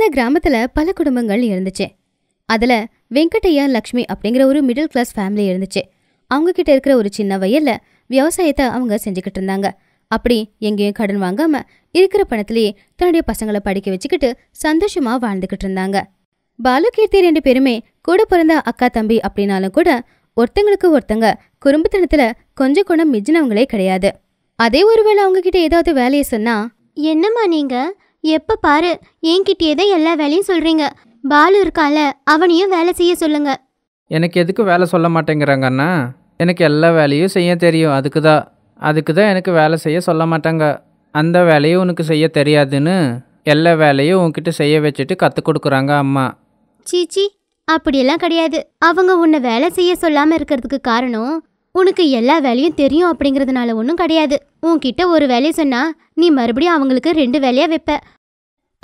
அந்த கிராமத்துல பல குடும்பங்கள் இருந்துச்சு அதுல வெங்கடையா லக்ஷ்மி அப்படிங்கிற ஒரு மிடில் கிளாஸ் ஃபேமிலி இருந்துச்சு அவங்க கிட்ட இருக்கிற ஒரு சின்ன வயல்ல விவசாயத்தை அவங்க செஞ்சுக்கிட்டு இருந்தாங்க அப்படி எங்கேயும் கடன் வாங்காம இருக்கிற பணத்திலேயே தன்னுடைய பசங்களை படிக்க வச்சுக்கிட்டு சந்தோஷமா வாழ்ந்துகிட்டு இருந்தாங்க பாலு கீர்த்தி ரெண்டு பேருமே கூட பிறந்த அக்கா தம்பி அப்படின்னாலும் கூட ஒருத்தங்களுக்கு ஒருத்தங்க குறும்புத்தனத்துல கொஞ்சம் குணம் மிஞ்சினவங்களே கிடையாது அதே ஒருவேளை அவங்க கிட்ட ஏதாவது வேலையை சொன்னா என்னம்மா நீங்க எப்போ பாரு என்கிட்டயேதான் தான் எல்லா வேலையும் சொல்கிறீங்க பாலு இருக்கால அவனையும் வேலை செய்ய சொல்லுங்க எனக்கு எதுக்கு வேலை சொல்ல மாட்டேங்கிறாங்க அண்ணா எனக்கு எல்லா வேலையும் செய்ய தெரியும் அதுக்கு தான் அதுக்கு தான் எனக்கு வேலை செய்ய சொல்ல மாட்டாங்க அந்த வேலையும் உனக்கு செய்ய தெரியாதுன்னு எல்லா வேலையும் உன்கிட்ட செய்ய வச்சுட்டு கற்றுக் கொடுக்குறாங்க அம்மா சீச்சி அப்படியெல்லாம் கிடையாது அவங்க உன்னை வேலை செய்ய சொல்லாமல் இருக்கிறதுக்கு காரணம் உனக்கு எல்லா வேலையும் தெரியும் அப்படிங்கிறதுனால ஒன்றும் கிடையாது உன்கிட்ட ஒரு வேலையை சொன்னால் நீ மறுபடியும் அவங்களுக்கு ரெண்டு வேலையாக வைப்ப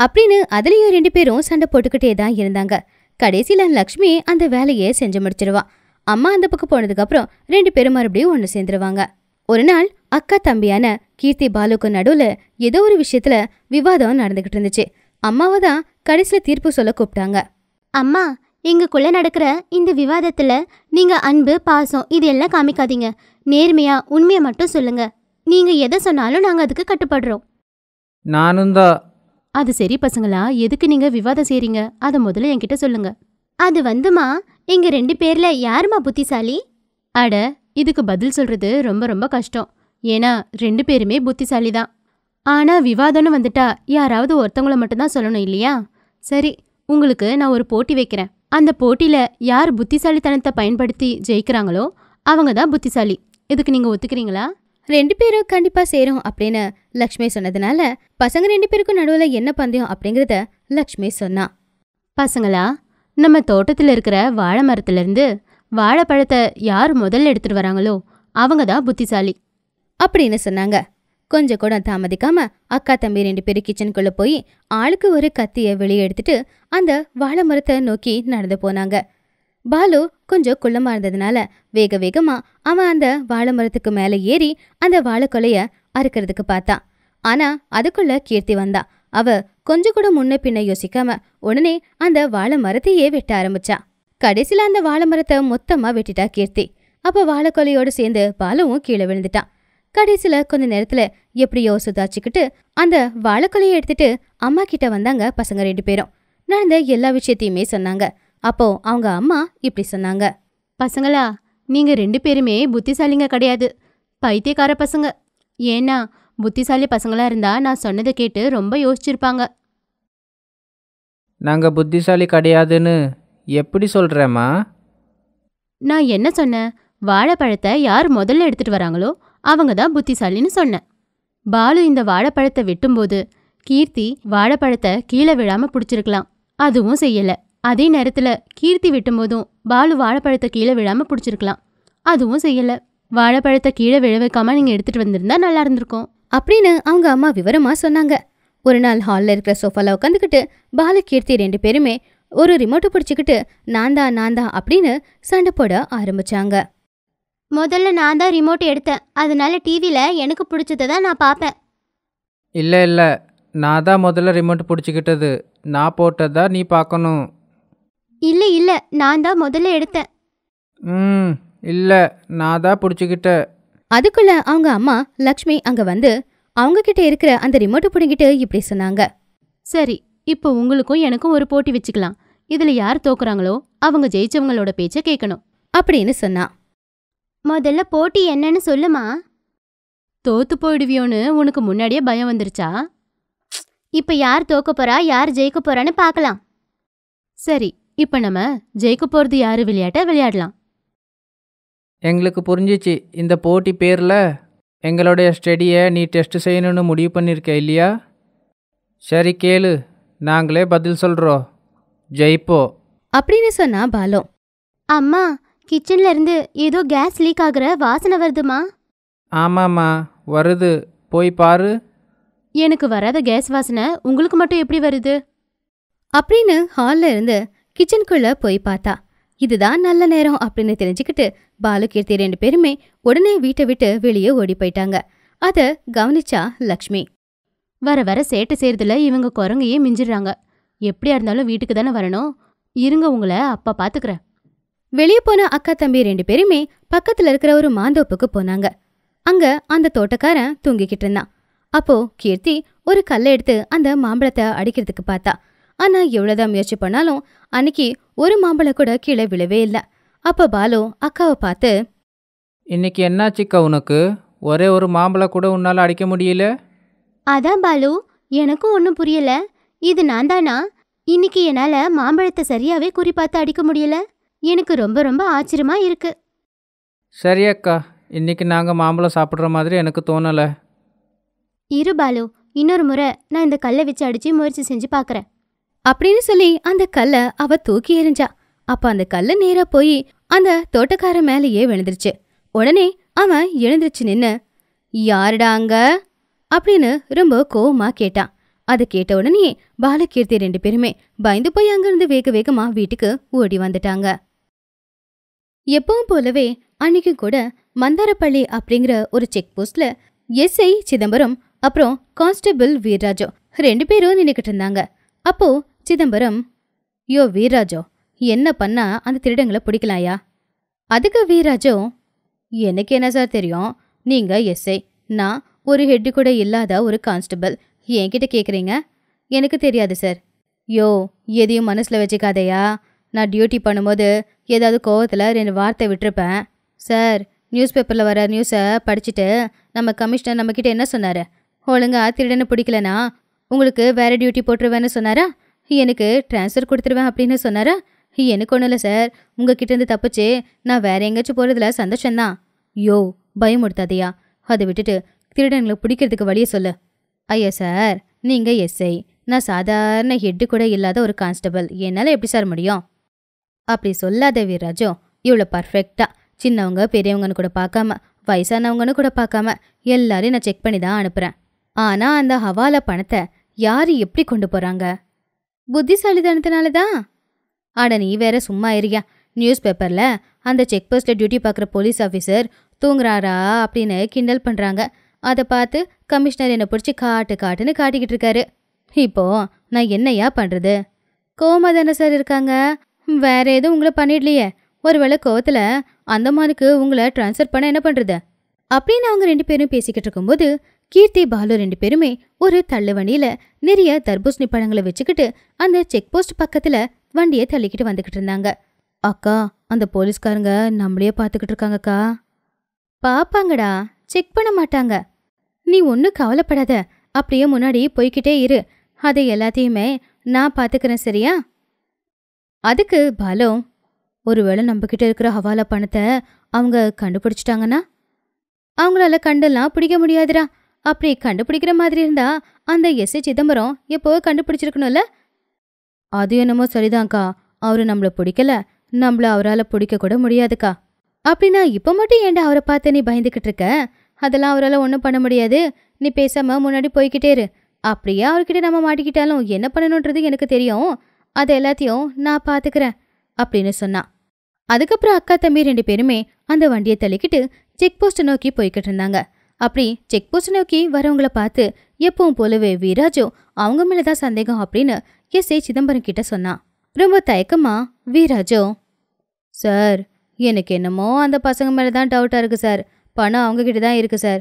அப்படின்னு அதுலேயும் ரெண்டு பேரும் சண்டை போட்டுக்கிட்டே தான் இருந்தாங்க கடைசியில் லக்ஷ்மி அந்த வேலையை செஞ்சு முடிச்சிருவான் அம்மா அந்த பக்கம் போனதுக்கப்புறம் ரெண்டு பேரும் மறுபடியும் ஒன்று சேர்ந்துருவாங்க ஒரு நாள் அக்கா தம்பியான கீர்த்தி பாலுக்கு நடுவில் ஏதோ ஒரு விஷயத்தில் விவாதம் நடந்துக்கிட்டு இருந்துச்சு அம்மாவை தான் கடைசியில் தீர்ப்பு சொல்ல கூப்பிட்டாங்க அம்மா எங்களுக்குள்ளே நடக்கிற இந்த விவாதத்தில் நீங்கள் அன்பு பாசம் இது எல்லாம் காமிக்காதீங்க நேர்மையாக உண்மையை மட்டும் சொல்லுங்கள் நீங்கள் எதை சொன்னாலும் நாங்கள் அதுக்கு கட்டுப்படுறோம் நானும் தான் அது சரி பசங்களா எதுக்கு நீங்கள் விவாதம் செய்கிறீங்க அதை முதல்ல என்கிட்ட சொல்லுங்க அது வந்துமா எங்கள் ரெண்டு பேரில் யாருமா புத்திசாலி அட இதுக்கு பதில் சொல்றது ரொம்ப ரொம்ப கஷ்டம் ஏன்னா ரெண்டு பேருமே புத்திசாலி தான் ஆனால் விவாதம்னு வந்துட்டா யாராவது ஒருத்தவங்கள மட்டும்தான் சொல்லணும் இல்லையா சரி உங்களுக்கு நான் ஒரு போட்டி வைக்கிறேன் அந்த போட்டியில் யார் புத்திசாலித்தனத்தை பயன்படுத்தி ஜெயிக்கிறாங்களோ அவங்க தான் புத்திசாலி இதுக்கு நீங்கள் ஒத்துக்கிறீங்களா ரெண்டு பேரும் கண்டிப்பாக சேரும் அப்படின்னு லக்ஷ்மி சொன்னதுனால பசங்க ரெண்டு பேருக்கும் நடுவில் என்ன பந்தயம் அப்படிங்கிறத லக்ஷ்மி சொன்னான் பசங்களா நம்ம தோட்டத்தில் இருக்கிற வாழை மரத்துலேருந்து வாழைப்பழத்தை யார் முதல்ல எடுத்துகிட்டு வராங்களோ அவங்க தான் புத்திசாலி அப்படின்னு சொன்னாங்க கொஞ்சம் கூட தாமதிக்காம அக்கா தம்பி ரெண்டு பேரும் கிச்சனுக்குள்ள போய் ஆளுக்கு ஒரு கத்தியை வெளியே எடுத்துட்டு அந்த வாழை மரத்தை நோக்கி நடந்து போனாங்க பாலு கொஞ்சம் குள்ளமா இருந்ததுனால வேக வேகமா அவன் அந்த வாழை மரத்துக்கு மேலே ஏறி அந்த வாழைக்கொலைய அறுக்கிறதுக்கு பார்த்தான் ஆனா அதுக்குள்ள கீர்த்தி வந்தா அவ கொஞ்சம் கூட முன்ன பின்ன யோசிக்காம உடனே அந்த வாழை மரத்தையே வெட்ட ஆரம்பிச்சா கடைசியில அந்த வாழை மரத்தை மொத்தமா வெட்டிட்டா கீர்த்தி அப்ப வாழைக்கொலையோடு சேர்ந்து பாலுவும் கீழே விழுந்துட்டான் கடைசியில கொஞ்ச நேரத்துல எப்படியோ சுதாச்சுக்கிட்டு அந்த வாழைக்கொலையை எடுத்துட்டு அம்மா கிட்ட வந்தாங்க பசங்க ரெண்டு பேரும் நடந்த எல்லா விஷயத்தையுமே சொன்னாங்க அப்போ அவங்க அம்மா இப்படி சொன்னாங்க பசங்களா நீங்க ரெண்டு பேருமே புத்திசாலிங்க கிடையாது பைத்தியக்கார பசங்க ஏன்னா புத்திசாலி பசங்களா இருந்தா நான் சொன்னதை கேட்டு ரொம்ப யோசிச்சிருப்பாங்க நாங்க புத்திசாலி கிடையாதுன்னு எப்படி சொல்றேம்மா நான் என்ன சொன்னேன் வாழைப்பழத்தை யார் முதல்ல எடுத்துட்டு வராங்களோ அவங்க தான் புத்திசாலின்னு சொன்னேன் பாலு இந்த வாழைப்பழத்தை வெட்டும்போது கீர்த்தி வாழைப்பழத்தை கீழே விழாம பிடிச்சிருக்கலாம் அதுவும் செய்யல அதே நேரத்துல கீர்த்தி வெட்டும்போதும் பாலு வாழைப்பழத்தை கீழே விழாம பிடிச்சிருக்கலாம் அதுவும் செய்யல வாழைப்பழத்தை கீழே விழ வைக்காம நீங்க எடுத்துட்டு வந்திருந்தா நல்லா இருந்திருக்கும் அப்படின்னு அவங்க அம்மா விவரமா சொன்னாங்க ஒரு நாள் ஹாலில் இருக்கிற சோஃபால உட்காந்துக்கிட்டு பாலு கீர்த்தி ரெண்டு பேருமே ஒரு ரிமோட்டை பிடிச்சிக்கிட்டு நான் தான் நான் தான் அப்படின்னு சண்டை போட ஆரம்பிச்சாங்க முதல்ல நான் தான் ரிமோட் எடுத்தேன் அதனால டிவியில் எனக்கு பிடிச்சதை தான் நான் பார்ப்பேன் இல்லை இல்லை நான் தான் முதல்ல ரிமோட் பிடிச்சிக்கிட்டது நான் போட்டதா நீ பார்க்கணும் இல்லை இல்லை நான் தான் முதல்ல எடுத்தேன் ம் இல்லை நான் தான் பிடிச்சிக்கிட்டேன் அதுக்குள்ள அவங்க அம்மா லக்ஷ்மி அங்கே வந்து அவங்க கிட்ட இருக்கிற அந்த ரிமோட்டை பிடிங்கிட்டு இப்படி சொன்னாங்க சரி இப்போ உங்களுக்கும் எனக்கும் ஒரு போட்டி வச்சுக்கலாம் இதில் யார் தோக்குறாங்களோ அவங்க ஜெயிச்சவங்களோட பேச்சை கேட்கணும் அப்படின்னு சொன்னான் முதல்ல போட்டி என்னன்னு சொல்லுமா தோத்து போயிடுவியோன்னு உனக்கு முன்னாடியே பயம் வந்துருச்சா இப்போ யார் தோக்க போறா யார் ஜெயிக்க போறான்னு பார்க்கலாம் சரி இப்போ நம்ம ஜெயிக்க போகிறது யாரு விளையாட்ட விளையாடலாம் எங்களுக்கு புரிஞ்சிச்சு இந்த போட்டி பேரில் எங்களுடைய ஸ்டடியை நீ டெஸ்ட் செய்யணும்னு முடிவு பண்ணியிருக்க இல்லையா சரி கேளு நாங்களே பதில் சொல்கிறோம் ஜெயிப்போ அப்படின்னு சொன்னா பாலோ அம்மா கிச்சன்ல இருந்து ஏதோ கேஸ் லீக் ஆகுற வாசனை வருதுமா ஆமாமா வருது போய் பாரு எனக்கு வராத கேஸ் வாசனை உங்களுக்கு மட்டும் எப்படி வருது அப்படின்னு ஹால்ல இருந்து கிச்சனுக்குள்ள போய் பார்த்தா இதுதான் நல்ல நேரம் அப்படின்னு தெரிஞ்சுக்கிட்டு பாலுகீர்த்தி ரெண்டு பேருமே உடனே வீட்டை விட்டு வெளியே ஓடி போயிட்டாங்க அதை கவனிச்சா லக்ஷ்மி வர வர சேட்டை செய்யறதுல இவங்க குரங்கையே மிஞ்சிடுறாங்க எப்படியா இருந்தாலும் வீட்டுக்கு தானே வரணும் இருங்க உங்களை அப்பா பார்த்துக்கிறேன் வெளியே போன அக்கா தம்பி ரெண்டு பேருமே பக்கத்துல இருக்கிற ஒரு மாந்தோப்புக்கு போனாங்க அங்க அந்த தோட்டக்காரன் தூங்கிக்கிட்டு இருந்தான் அப்போ கீர்த்தி ஒரு கல்லை எடுத்து அந்த மாம்பழத்தை அடிக்கிறதுக்கு பார்த்தா ஆனா எவ்வளவுதான் முயற்சி பண்ணாலும் அன்னைக்கு ஒரு மாம்பழம் கூட கீழே விழவே இல்லை அப்ப பாலு அக்காவை பார்த்து இன்னைக்கு என்னாச்சுக்கா உனக்கு ஒரே ஒரு மாம்பழம் கூட உன்னால அடிக்க முடியல அதான் பாலு எனக்கும் ஒன்றும் புரியல இது நான் தானா இன்னைக்கு என்னால மாம்பழத்தை சரியாவே குறிப்பாத்து அடிக்க முடியல எனக்கு ரொம்ப ரொம்ப ஆச்சரியமா இருக்கு சரி அக்கா இன்னைக்கு நாங்க மாம்பழம் சாப்பிடுற மாதிரி எனக்கு தோணல இரு பாலு இன்னொரு முறை நான் இந்த கல்லை வச்சு அடிச்சு முயற்சி செஞ்சு பாக்குறேன் அப்படின்னு சொல்லி அந்த கல்லை அவ தூக்கி எறிஞ்சா அப்ப அந்த கல்லை நேரா போய் அந்த தோட்டக்கார மேலேயே விழுந்துருச்சு உடனே அவன் எழுந்துருச்சு நின்னு யாருடா அங்க அப்படின்னு ரொம்ப கோவமா கேட்டான் அதை கேட்ட உடனே பாலகீர்த்தி ரெண்டு பேருமே பயந்து போய் அங்கிருந்து வேக வேகமா வீட்டுக்கு ஓடி வந்துட்டாங்க எப்பவும் போலவே அன்னைக்கு கூட மந்தாரப்பள்ளி அப்படிங்கிற ஒரு செக் போஸ்ட்ல எஸ்ஐ சிதம்பரம் அப்புறம் கான்ஸ்டபிள் வீர்ராஜோ ரெண்டு பேரும் நின்றுக்கிட்டு இருந்தாங்க அப்போ சிதம்பரம் யோ வீர்ராஜோ என்ன பண்ணா அந்த திருடங்களை பிடிக்கலாயா அதுக்கு வீர்ராஜோ எனக்கு என்ன சார் தெரியும் நீங்க எஸ்ஐ நான் ஒரு ஹெட்டு கூட இல்லாத ஒரு கான்ஸ்டபிள் என்கிட்ட கேட்குறீங்க எனக்கு தெரியாது சார் யோ எதையும் மனசில் வச்சுக்காதையா நான் டியூட்டி பண்ணும்போது ஏதாவது கோவத்தில் ரெண்டு வார்த்தை விட்டுருப்பேன் சார் நியூஸ் பேப்பரில் வர நியூஸை படிச்சுட்டு நம்ம கமிஷனர் நம்மக்கிட்ட என்ன சொன்னார் ஒழுங்காக திருடனு பிடிக்கலனா உங்களுக்கு வேறு டியூட்டி போட்டுருவேன்னு சொன்னாரா எனக்கு ட்ரான்ஸ்ஃபர் கொடுத்துருவேன் அப்படின்னு சொன்னாரா எனக்கு ஒன்றும் இல்லை சார் உங்ககிட்டேருந்து தப்பிச்சு நான் வேறு எங்கேயாச்சும் போகிறதுல சந்தோஷந்தான் யோ பயமுடுத்தாதையா அதை விட்டுட்டு திருடன்களை பிடிக்கிறதுக்கு வழியை சொல்லு ஐயா சார் நீங்கள் எஸ்ஐ நான் சாதாரண ஹெட்டு கூட இல்லாத ஒரு கான்ஸ்டபிள் என்னால் எப்படி சார் முடியும் அப்படி சொல்லாத வீரராஜோ இவ்வளோ பர்ஃபெக்டாக சின்னவங்க பெரியவங்கன்னு கூட பார்க்காம வயசானவங்கன்னு கூட பார்க்காம எல்லாரையும் நான் செக் பண்ணி தான் அனுப்புகிறேன் ஆனால் அந்த ஹவாலா பணத்தை யார் எப்படி கொண்டு போகிறாங்க புத்திசாலிதனத்தினால தான் ஆட நீ வேற சும்மா ஏறியா நியூஸ் பேப்பரில் அந்த செக் போஸ்ட்டில் டியூட்டி பார்க்குற போலீஸ் ஆஃபீஸர் தூங்குறாரா அப்படின்னு கிண்டல் பண்ணுறாங்க அதை பார்த்து கமிஷனர் என்னை பிடிச்சி காட்டு காட்டுன்னு காட்டிக்கிட்டு இருக்காரு இப்போ நான் என்னையா பண்ணுறது கோமதான சார் இருக்காங்க வேற எதுவும் உங்களை பண்ணிடலையே ஒருவேளை கோவத்தில் அந்தமானுக்கு உங்களை ட்ரான்ஸ்ஃபர் பண்ண என்ன பண்ணுறது அப்படின்னு அவங்க ரெண்டு பேரும் பேசிக்கிட்டு இருக்கும்போது கீர்த்தி பாலு ரெண்டு பேருமே ஒரு தள்ளு வண்டியில் நிறைய தர்பூசணி பழங்களை வச்சுக்கிட்டு அந்த செக் போஸ்ட் பக்கத்தில் வண்டியை தள்ளிக்கிட்டு வந்துக்கிட்டு இருந்தாங்க அக்கா அந்த போலீஸ்காரங்க நம்மளையே பார்த்துக்கிட்டு இருக்காங்கக்கா பாப்பாங்கடா செக் பண்ண மாட்டாங்க நீ ஒன்றும் கவலைப்படாத அப்படியே முன்னாடி போய்கிட்டே இரு அதை எல்லாத்தையுமே நான் பார்த்துக்கிறேன் சரியா அதுக்கு பலம் ஒருவேளை நம்மக்கிட்ட இருக்கிற ஹவாலா பணத்தை அவங்க கண்டுபிடிச்சிட்டாங்கன்னா அவங்களால கண்டெல்லாம் பிடிக்க முடியாதுடா அப்படி கண்டுபிடிக்கிற மாதிரி இருந்தா அந்த எஸ் ஏ சிதம்பரம் எப்போ கண்டுபிடிச்சிருக்கணும்ல அது என்னமோ சரிதான்க்கா அவரு நம்மள பிடிக்கல நம்மள அவரால் பிடிக்க கூட முடியாதுக்கா அப்படின்னா இப்போ மட்டும் ஏண்டா அவரை பார்த்து நீ பயந்துக்கிட்டு இருக்க அதெல்லாம் அவரால் ஒன்றும் பண்ண முடியாது நீ பேசாம முன்னாடி போய்கிட்டே இரு அப்படியே அவர்கிட்ட நம்ம மாட்டிக்கிட்டாலும் என்ன பண்ணணுன்றது எனக்கு தெரியும் அது எல்லாத்தையும் நான் பார்த்துக்கிறேன் அப்படின்னு சொன்னான் அதுக்கப்புறம் அக்கா தம்பி ரெண்டு பேருமே அந்த வண்டியை தள்ளிக்கிட்டு செக் போஸ்ட்டை நோக்கி போய்கிட்டு இருந்தாங்க அப்படி செக் போஸ்ட் நோக்கி வரவங்கள பார்த்து எப்பவும் போலவே வீராஜும் அவங்க மேலே தான் சந்தேகம் அப்படின்னு எஸ் ஏ சிதம்பரம் கிட்ட சொன்னான் ரொம்ப தயக்கமா வீராஜோ சார் எனக்கு என்னமோ அந்த பசங்க மேலே தான் டவுட்டாக இருக்குது சார் பணம் அவங்கக்கிட்ட தான் இருக்குது சார்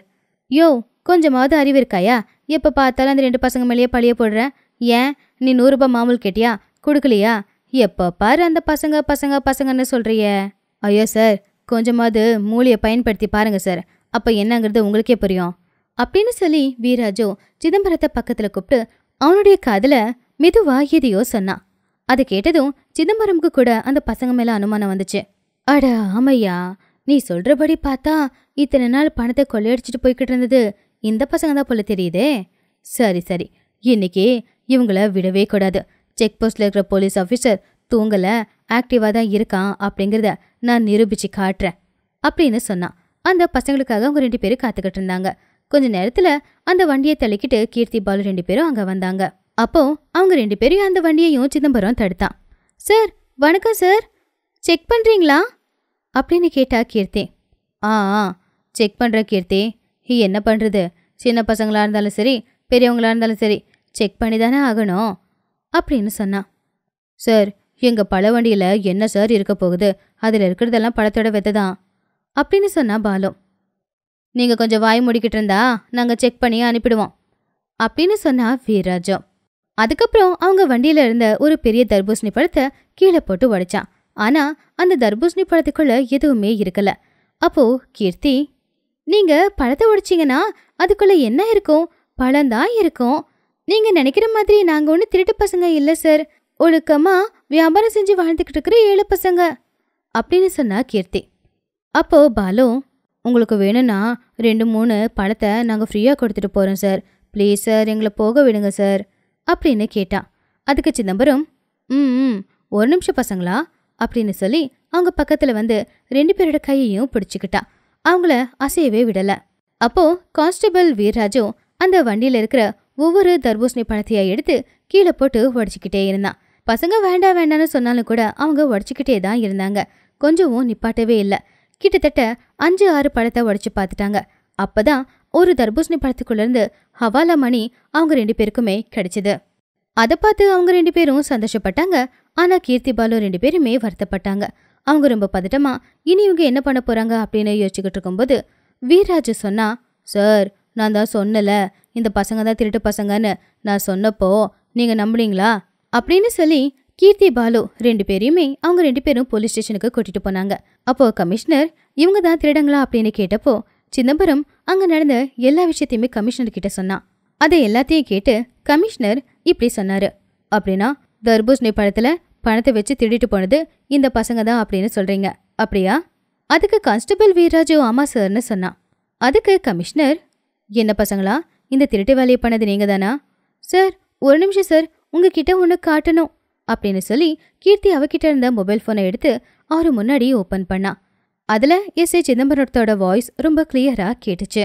யோ கொஞ்சமாவது அறிவு இருக்காயா எப்போ பார்த்தாலும் அந்த ரெண்டு பசங்க மேலேயே பழிய போடுறேன் ஏன் நீ நூறுரூபா மாமூல் கேட்டியா கொடுக்கலையா எப்போ பாரு அந்த பசங்க பசங்க பசங்கன்னு சொல்கிறீ ஐயோ சார் கொஞ்சமாவது மூலியை பயன்படுத்தி பாருங்கள் சார் அப்போ என்னங்கிறது உங்களுக்கே புரியும் அப்படின்னு சொல்லி வீராஜோ சிதம்பரத்தை பக்கத்தில் கூப்பிட்டு அவனுடைய காதில் மெதுவாக எதையோ சொன்னான் அதை கேட்டதும் சிதம்பரமுக்கு கூட அந்த பசங்க மேலே அனுமானம் வந்துச்சு அட ஆமையா நீ சொல்கிறபடி பார்த்தா இத்தனை நாள் பணத்தை கொள்ளையடிச்சிட்டு போய்கிட்டு இருந்தது இந்த பசங்க தான் போல தெரியுதே சரி சரி இன்னைக்கு இவங்கள விடவே கூடாது செக் போஸ்ட்ல இருக்கிற போலீஸ் ஆஃபீஸர் தூங்கலை ஆக்டிவாக தான் இருக்கான் அப்படிங்கிறத நான் நிரூபித்து காட்டுறேன் அப்படின்னு சொன்னான் அந்த பசங்களுக்காக அவங்க ரெண்டு பேரும் காத்துக்கிட்டு இருந்தாங்க கொஞ்ச நேரத்தில் அந்த வண்டியை தள்ளிக்கிட்டு கீர்த்தி பாலு ரெண்டு பேரும் அங்கே வந்தாங்க அப்போ அவங்க ரெண்டு பேரும் அந்த வண்டியையும் சிதம்பரம் தடுத்தான் சார் வணக்கம் சார் செக் பண்ணுறீங்களா அப்படின்னு கேட்டா கீர்த்தி ஆ ஆ செக் பண்ற கீர்த்தி என்ன பண்ணுறது சின்ன பசங்களாக இருந்தாலும் சரி பெரியவங்களாக இருந்தாலும் சரி செக் பண்ணி தானே ஆகணும் அப்படின்னு சொன்னான் சார் எங்கள் பழ வண்டியில் என்ன சார் இருக்க போகுது அதில் இருக்கிறதெல்லாம் பழத்தோட விதை தான் அப்படின்னு சொன்னா பாலு நீங்கள் கொஞ்சம் வாய் முடிக்கிட்டு இருந்தா நாங்கள் செக் பண்ணி அனுப்பிடுவோம் அப்படின்னு சொன்னா வீரராஜம் அதுக்கப்புறம் அவங்க வண்டியில் இருந்த ஒரு பெரிய தர்பூசணி பழத்தை கீழே போட்டு உடைச்சான் ஆனா அந்த தர்பூசணி பழத்துக்குள்ள எதுவுமே இருக்கல அப்போ கீர்த்தி நீங்க பழத்தை உடைச்சிங்கன்னா அதுக்குள்ள என்ன இருக்கும் பழம்தான் இருக்கும் நீங்க நினைக்கிற மாதிரி நாங்க ஒண்ணு திருட்டு பசங்க இல்ல சார் ஒழுக்கமா வியாபாரம் செஞ்சு வாழ்ந்துக்கிட்டு இருக்கிற ஏழு பசங்க அப்படின்னு சொன்னா கீர்த்தி அப்போ பாலு உங்களுக்கு வேணும்னா ரெண்டு மூணு பழத்தை நாங்கள் ஃப்ரீயாக கொடுத்துட்டு போகிறோம் சார் ப்ளீஸ் சார் எங்களை போக விடுங்க சார் அப்படின்னு கேட்டான் அதுக்கு சிதம்பரம் ம் ஒரு நிமிஷம் பசங்களா அப்படின்னு சொல்லி அவங்க பக்கத்தில் வந்து ரெண்டு பேரோட கையையும் பிடிச்சிக்கிட்டா அவங்கள அசையவே விடலை அப்போது கான்ஸ்டபிள் வீர்ராஜும் அந்த வண்டியில் இருக்கிற ஒவ்வொரு தர்பூசணி பழத்தையாக எடுத்து கீழே போட்டு உடச்சிக்கிட்டே இருந்தான் பசங்க வேண்டாம் வேண்டாம்னு சொன்னாலும் கூட அவங்க உடச்சிக்கிட்டே தான் இருந்தாங்க கொஞ்சமும் நிப்பாட்டவே இல்லை கிட்டத்தட்ட அஞ்சு ஆறு பழத்தை உடச்சி பார்த்துட்டாங்க அப்பதான் ஒரு தர்பூசணி பழத்துக்குள்ளேருந்து ஹவாலா மணி அவங்க ரெண்டு பேருக்குமே கிடைச்சிது அதை பார்த்து அவங்க ரெண்டு பேரும் சந்தோஷப்பட்டாங்க ஆனால் கீர்த்தி பாலு ரெண்டு பேருமே வருத்தப்பட்டாங்க அவங்க ரொம்ப பதட்டமா இனி இவங்க என்ன பண்ண போறாங்க அப்படின்னு யோசிச்சுக்கிட்டு இருக்கும்போது வீராஜ் சொன்னா சார் நான் தான் சொன்னல இந்த பசங்க தான் திருட்டு பசங்கன்னு நான் சொன்னப்போ நீங்கள் நம்புனீங்களா அப்படின்னு சொல்லி கீர்த்தி பாலு ரெண்டு பேரையுமே அவங்க ரெண்டு பேரும் போலீஸ் ஸ்டேஷனுக்கு கூட்டிட்டு போனாங்க அப்போ கமிஷனர் இவங்க தான் திருடங்களா அப்படின்னு கேட்டப்போ சிதம்பரம் அங்க நடந்த எல்லா விஷயத்தையுமே கமிஷனர் கிட்ட சொன்னான் அதை எல்லாத்தையும் கேட்டு கமிஷனர் இப்படி சொன்னாரு அப்படின்னா தர்பூஷ்ணி பழத்துல பணத்தை வச்சு திருடிட்டு போனது இந்த பசங்க தான் அப்படின்னு சொல்றீங்க அப்படியா அதுக்கு கான்ஸ்டபிள் வீரராஜு ஆமா சார்னு சொன்னான் அதுக்கு கமிஷனர் என்ன பசங்களா இந்த திருட்டு வேலையை பண்ணது நீங்கள் தானா சார் ஒரு நிமிஷம் சார் உங்ககிட்ட ஒன்று காட்டணும் அப்படின்னு சொல்லி கீர்த்தி அவகிட்ட இருந்த மொபைல் ஃபோனை எடுத்து அவர் முன்னாடி ஓப்பன் பண்ணா அதில் எஸ் ஏ சிதம்பரத்தோட வாய்ஸ் ரொம்ப கிளியராக கேட்டுச்சு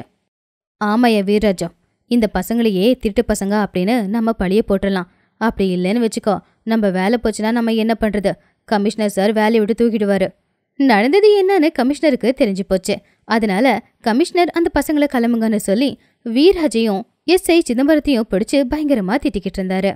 ஆமாய்யா வீரராஜா இந்த பசங்களையே திருட்டு பசங்க அப்படின்னு நம்ம பழிய போட்டுடலாம் அப்படி இல்லைன்னு வச்சுக்கோ நம்ம வேலை போச்சுன்னா நம்ம என்ன பண்ணுறது கமிஷனர் சார் வேலையை விட்டு தூக்கிடுவார் நடந்தது என்னன்னு கமிஷனருக்கு தெரிஞ்சு போச்சு அதனால கமிஷனர் அந்த பசங்களை கிளம்புங்கன்னு சொல்லி வீர்ஹஜையும் எஸ்ஐ சிதம்பரத்தையும் பிடிச்சு பயங்கரமா திட்டிக்கிட்டு இருந்தாரு